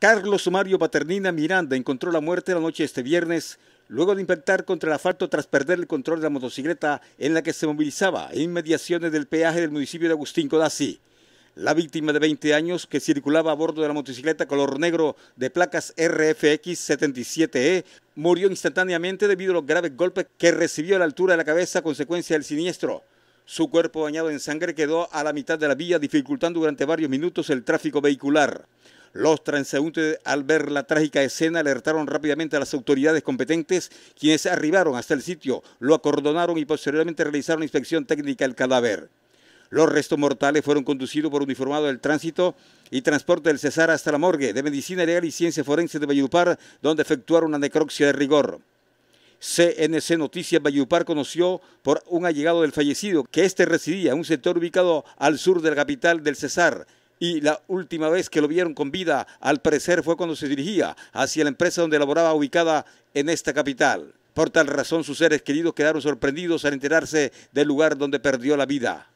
Carlos Mario Paternina Miranda encontró la muerte la noche de este viernes luego de impactar contra el asfalto tras perder el control de la motocicleta en la que se movilizaba en inmediaciones del peaje del municipio de Agustín Codazzi. La víctima de 20 años que circulaba a bordo de la motocicleta color negro de placas RFX 77E e murió instantáneamente debido a los graves golpes que recibió a la altura de la cabeza a consecuencia del siniestro. Su cuerpo bañado en sangre quedó a la mitad de la vía dificultando durante varios minutos el tráfico vehicular. Los transeúntes, al ver la trágica escena, alertaron rápidamente a las autoridades competentes, quienes arribaron hasta el sitio, lo acordonaron y posteriormente realizaron inspección técnica del cadáver. Los restos mortales fueron conducidos por un uniformado del tránsito y transporte del Cesar hasta la morgue de Medicina Legal y Ciencias Forenses de Valledupar, donde efectuaron una necropsia de rigor. CNC Noticias Valledupar conoció por un allegado del fallecido que este residía en un sector ubicado al sur de la capital del Cesar, y la última vez que lo vieron con vida, al parecer, fue cuando se dirigía hacia la empresa donde laboraba ubicada en esta capital. Por tal razón, sus seres queridos quedaron sorprendidos al enterarse del lugar donde perdió la vida.